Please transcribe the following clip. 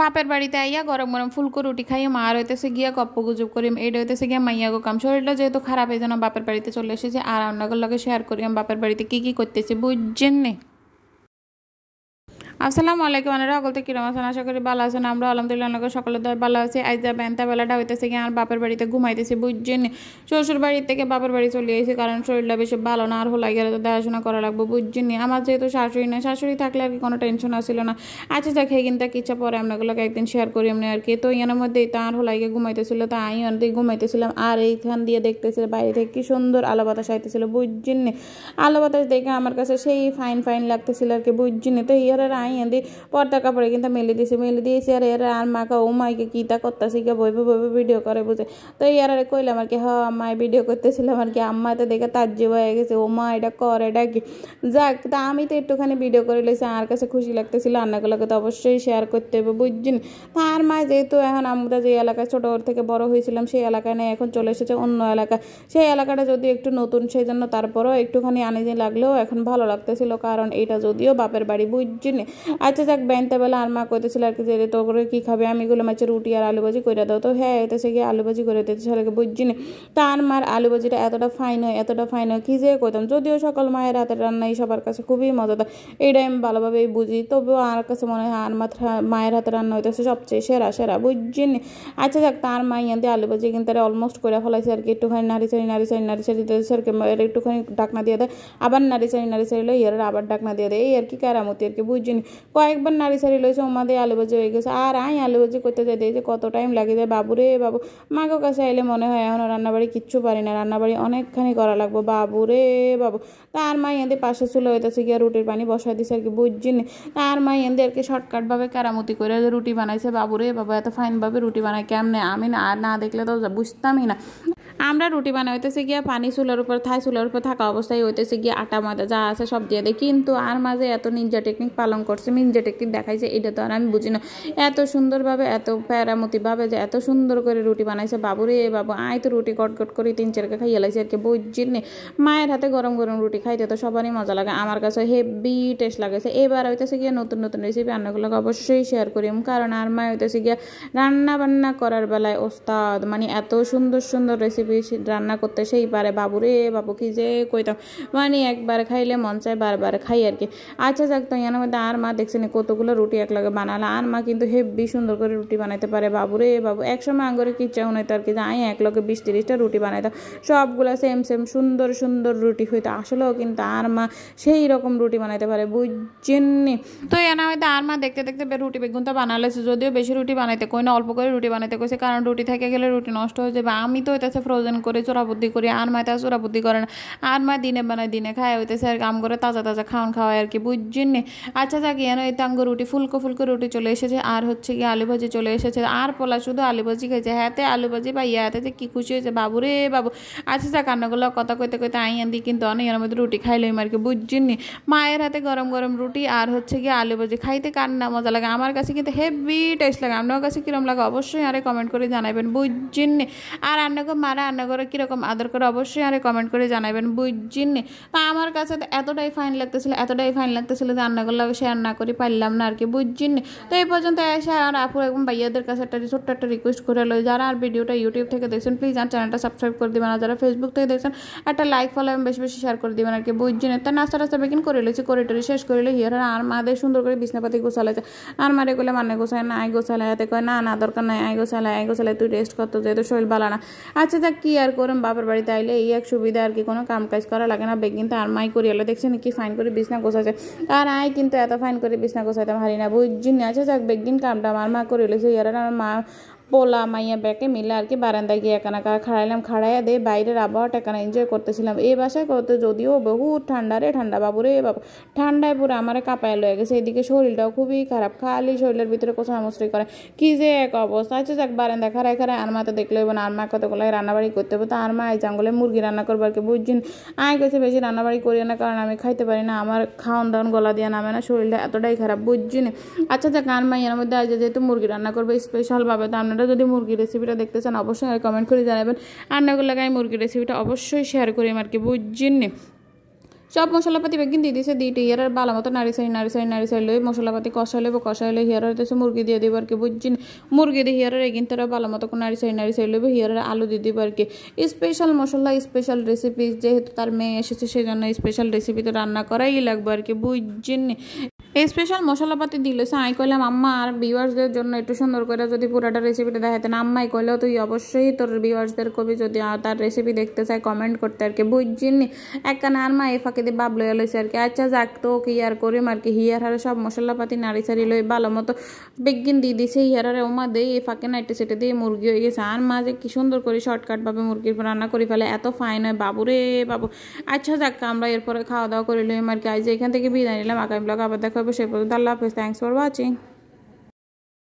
বাপের বাড়িতে আইয়া গরম গরম ফুলকো রুটি খাইয়ে মা আর হইতেছে গিয়া গপ্প গুজব করি এটা হইতেছে গিয়া মাইয়া গো কাম শরীরটা যেহেতু খারাপ এই জন্য বাপের বাড়িতে চলে এসেছে আর লগে শেয়ার করি বাপের বাড়িতে কি কি করতেছে বুঝছেন নেই আসসালামু আলাইকুম আনারা সকলতে কিরম আছেন আশা করি ভালো আছেন আমরা আলহামদুলিল্লাহ সকলের দয় ভালো আছি আজ যা বেন্তা বেলাটা হইতেছে কি আর বাপের বাড়িতে ঘুমাইতেছি বুঝছেন শ্বশুর বাড়ির থেকে বাপের বাড়ি চলে এসেছি কারণ শরীরটা বেশি ভালো না আর হোলাই গেলে তো দেখাশোনা করা লাগবো বুঝছেন আমার যেহেতু শাশুড়ি না শাশুড়ি থাকলে আর কি কোনো টেনশন আসিল না আচ্ছা যা খেয়ে কিন্তু ইচ্ছা পরে আপনাগুলোকে একদিন শেয়ার করি আমি আর কি তো ইয়ানের মধ্যেই তো আর হোলাই গিয়ে ঘুমাইতেছিল তো আমি অনেক ঘুমাইতেছিলাম আর এইখান দিয়ে দেখতেছিল বাইরে থেকে কি সুন্দর আলো বাতাস আইতেছিল বুঝছেন আলো বাতাস দেখে আমার কাছে সেই ফাইন ফাইন লাগতেছিল আর কি বুঝছেন তো ইয়ারের আই এঁদি পর্দাকা পড়ে কিন্তু মেলে দিয়েছে মেলে দিয়েছি আর এর আর মাকে ও মাইকে তা করতেছি গা বইবে বইবে ভিডিও করে বুঝে তো ইয়ার আর কইলাম আর কি হ আম্মায় ভিডিও করতেছিলাম আর কি আম্মা তো দেখে তাজ্জব হয়ে গেছে ও মা এটা কর এটা কি যাক তা আমি তো একটুখানি ভিডিও করে লেছি আর কাছে খুশি লাগতেছিল রান্নাগুলোকে তো অবশ্যই শেয়ার করতে হবে বুঝছেন আর মা যেহেতু এখন আমরা যে এলাকায় ছোটো থেকে বড় হয়েছিলাম সেই এলাকায় না এখন চলে এসেছে অন্য এলাকা সেই এলাকাটা যদি একটু নতুন সেই জন্য তারপরও একটুখানি আনিজি লাগলেও এখন ভালো লাগতেছিল কারণ এটা যদিও বাপের বাড়ি বুঝছেন আচ্ছা যাক বেলা আর মা কইতেছিল আর কি যে তো করে কি খাবে আমি গুলো মাছের রুটি আর আলু ভাজি করে দাও তো হ্যাঁ এতে সে গিয়ে আলু ভাজি করে দিতে ছেলেকে বুঝছি না তার মার আলু ভাজিটা এতটা ফাইন হয় এতটা ফাইন হয় কি যে কইতাম যদিও সকল মায়ের হাতের রান্নাই সবার কাছে খুবই মজাদার এইটাই আমি ভালোভাবেই বুঝি তবুও আর কাছে মনে হয় আর মাথা মায়ের হাতে রান্না হইতেছে সবচেয়ে সেরা সেরা বুঝছি না আচ্ছা যাক তার মা ইয়াতে আলু ভাজি কিন্তু তারা অলমোস্ট করে ফলাইছে আর কি একটুখানি নাড়ি সারি নারী সারি নাড়ি সারি দিতে আর কি একটুখানি ডাকনা দিয়ে দেয় আবার নাড়ি সারি নাড়ি সারি ইয়ার আবার ডাকনা দিয়ে দেয় এই আর কি কারামতি আর কি বুঝছি কয়েকবার নাড়ি সারি লইছে ওমা দিয়ে আলু ভাজি হয়ে গেছে আর আই আলু ভাজি করতে যাই দেখছি কত টাইম লাগে যায় বাবুরে বাবু মাকে কাছে আইলে মনে হয় এখনও রান্নাবাড়ি কিচ্ছু পারি না রান্নাবাড়ি অনেকখানি করা লাগবো বাবুরে বাবু তার মা এদের পাশে চুলো হইতেছে গিয়া রুটির পানি বসাই দিছে আর কি বুঝছি না তার মা এদের আর কি শর্টকাটভাবে কেরামতি করে রুটি বানাইছে বাবুরে বাবু এত ফাইনভাবে রুটি বানায় কেমনে আমি না আর না দেখলে তো বুঝতামই না আমরা রুটি বানাই হইতেছে গিয়া পানি চুলার উপর থাই চুলার উপর থাকা অবস্থায় হইতেছে গিয়া আটা ময়দা যা আছে সব দিয়ে দেয় কিন্তু আর মাঝে এত নিনজা টেকনিক পালন করছে নিনজা টেকনিক দেখাইছে এটা তো আর আমি বুঝি না এত সুন্দরভাবে এত প্যারামতিভাবে যে এত সুন্দর করে রুটি বানাইছে বাবুরে বাবু আয় তো রুটি কটকট করে তিন চারকে খাইয়ে লাগছে আর কি বৈজির নেই মায়ের হাতে গরম গরম রুটি খাইতে তো সবারই মজা লাগে আমার কাছে হেভি টেস্ট লাগেছে এবার হইতেছে গিয়ে নতুন নতুন রেসিপি রান্নাগুলোকে অবশ্যই শেয়ার করি কারণ আর মায় হইতেছে গিয়া রান্না বান্না করার বেলায় ওস্তাদ মানে এত সুন্দর সুন্দর রেসিপি রেসিপি রান্না করতে সেই পারে বাবুরে বাবু কি যে কইতাম মানে একবার খাইলে মন চায় বারবার খাই আর কি আচ্ছা যাক তো ইয়ানের মধ্যে আর মা দেখছেন কতগুলো রুটি একলাগে বানালে আর মা কিন্তু হেভি সুন্দর করে রুটি বানাইতে পারে বাবুরে বাবু একসময় আঙ্গরে কিচ্ছা হইতো আর কি যে আই একলগে বিশ তিরিশটা রুটি বানাইতাম সবগুলো সেম সেম সুন্দর সুন্দর রুটি হইতো আসলেও কিন্তু আর মা সেই রকম রুটি বানাইতে পারে বুঝছেননি তো ইয়ানা হয়তো আর মা দেখতে দেখতে রুটি বেগুন তো বানালেছে যদিও বেশি রুটি বানাইতে কই না অল্প করে রুটি বানাইতে কইছে কারণ রুটি থেকে গেলে রুটি নষ্ট হয়ে যাবে আমি তো এটাতে ফ্রোজেন করে চোরাবুদ্ধি করি আর মায় তা চোরাবুদ্ধি করে না আর মায় দিনে বানায় দিনে খায় হইতেছে স্যার কাম করে তাজা তাজা খাওয়ান খাওয়ায় আর কি বুঝছেন আচ্ছা যাক এন এই তাঙ্গ রুটি ফুলকো ফুলকো রুটি চলে এসেছে আর হচ্ছে কি আলু ভাজি চলে এসেছে আর পোলা শুধু আলু ভাজি খাইছে হ্যাঁতে আলু ভাজি বা ইয়া হাতে কি খুশি হয়েছে বাবু রে বাবু আচ্ছা যা কান্নাগুলো কথা কইতে কইতে আই আন দিই কিন্তু অনেক এর মধ্যে রুটি খাইলে আর কি বুঝছেন মায়ের হাতে গরম গরম রুটি আর হচ্ছে কি আলু ভাজি খাইতে কান্না মজা লাগে আমার কাছে কিন্তু হেভি টেস্ট লাগে আপনার কাছে কিরম লাগে অবশ্যই আরে কমেন্ট করে জানাবেন বুঝছেন আর আপনাকে মারা রান্নাঘরে কীরকম আদর করে অবশ্যই আরে কমেন্ট করে জানাবেন বুঝছেন তা আমার কাছে তো এতটাই ফাইন লাগতেছিল এতটাই ফাইন লাগতেছিল যে করলে শেয়ার না করে পারলাম না আর কি বুঝছেন তো এই পর্যন্ত এসে আর আপু এবং ভাইয়াদের কাছে একটা ছোট্ট একটা রিকোয়েস্ট করে লই যারা আর ভিডিওটা ইউটিউব থেকে দেখছেন প্লিজ আর চ্যানেলটা সাবস্ক্রাইব করে দেবেন আর যারা ফেসবুক থেকে দেখছেন একটা লাইক ফলো এবং বেশি বেশি শেয়ার করে দেবেন আর কি বুঝছেন তা নাস্তা টাস্তা বেকিন করে লেছি করে টরে শেষ করে হিয়ার আর মাদের সুন্দর করে বিছনাপাতি গোছালেছে আর মারে কইলে মানে গোছায় না আই গোছালে এতে কয় না না দরকার নাই আই গোছালে আই গোছালে তুই রেস্ট করতো যেহেতু শরীর ভালো না আচ্ছা যাক কি আর করুন বাবার বাড়িতে আইলে এই এক সুবিধা আর কি কোনো কাম কাজ করা লাগে না বেগিন তো আর মাই করি এলো দেখছেন কি ফাইন করে বিছনা গোছাচ্ছে আর আই কিন্তু এত ফাইন করে বিছনা গোছাইতাম হারি না বুঝছি না আছে আচ্ছা যাক বেগিন কামটা আমার মা করে এলো ইয়ার আর মা পোলা মাইয়া ব্যাকে মিলে আর কি বারান্দায় গিয়ে একা একা খাড়াইলাম খাড়াইয়া দিয়ে বাইরের আবহাওয়াটা একানা এনজয় করতেছিলাম এই বাসায় করতে যদিও বহু ঠান্ডা রে ঠান্ডা বাবু রে বাবু ঠান্ডায় পুরো আমার কাঁপায় লয়ে গেছে এদিকে শরীরটাও খুবই খারাপ খালি শরীরের ভিতরে কোথাও মুসরি করে কি যে এক অবস্থা আছে আচ্ছা যাক বারান্দা খাড়াই খাড়াই আর মা তো দেখলে হইব না আর মা কতগুলো রান্নাবাড়ি করতে হবে তো আর মা এই জাঙ্গলে মুরগি রান্না করবার কি বুঝছেন আয় গেছে বেশি রান্নাবাড়ি করি না কারণ আমি খাইতে পারি না আমার খাওয়ান দাওয়ান গলা দিয়ে নামে না শরীরটা এতটাই খারাপ বুঝছি আচ্ছা যাক আর মাইয়ের মধ্যে আজ যেহেতু মুরগি রান্না করবে স্পেশালভাবে তো আমরা আপনারা যদি মুরগির রেসিপিটা দেখতে চান অবশ্যই কমেন্ট করে জানাবেন আর নগর লাগাই মুরগির রেসিপিটা অবশ্যই শেয়ার করি আমার কি বুঝছেন সব মশলাপাতি বেগিন দিয়ে দিয়েছে দিয়ে ইয়ার আর ভালো মতো নাড়ি সারি নাড়ি সারি নাড়ি সারি লই মশলাপাতি কষাই লইব কষাই হলে হিয়ার দিয়েছে মুরগি দিয়ে দিব আর কি বুঝছেন মুরগি দিয়ে হিয়ার এগিন তারা ভালো মতো নাড়ি সারি নাড়ি সারি লইব হিয়ার আলু দিয়ে দিব আর কি স্পেশাল মশলা স্পেশাল রেসিপি যেহেতু তার মেয়ে এসেছে সেই জন্য স্পেশাল রেসিপিতে রান্না করাই লাগবে আর কি বুঝছেন স্পেশাল মশলাপাতি দিল সে আই কইলাম আম্মা আর ভিউয়ার্সদের জন্য একটু সুন্দর করে যদি পুরাটা রেসিপিটা না আম্মাই কইলেও তুই অবশ্যই তোর ভিউয়ার্সদের কবি যদি তার রেসিপি দেখতে চাই কমেন্ট করতে আর কি বুঝছিনি একখানে আর মা এ ফাঁকে দিয়ে বাপ লইয়া লইছে আর কি আচ্ছা যাক তো কি আর করিম আর কি হিয়ার হারে সব মশলাপাতি নাড়ি সারি লই ভালো মতো বিজ্ঞান দিয়ে দিছে হিয়ার হারে ওমা দেই এ ফাঁকে নাইটে সেটে দিয়ে মুরগি হয়ে গেছে আর মা যে কি সুন্দর করে শর্টকাটভাবে মুরগির রান্না করে ফেলে এত ফাইন হয় বাবুরে বাবু আচ্ছা যাক আমরা এরপরে খাওয়া দাওয়া করে লইম আর কি আজ এখান থেকে বিদায় নিলাম আগামী ব্লগ আবার দেখো অবশ্যই বলুন আল্লাহ হাফেজ থ্যাংকস ফর ওয়াচিং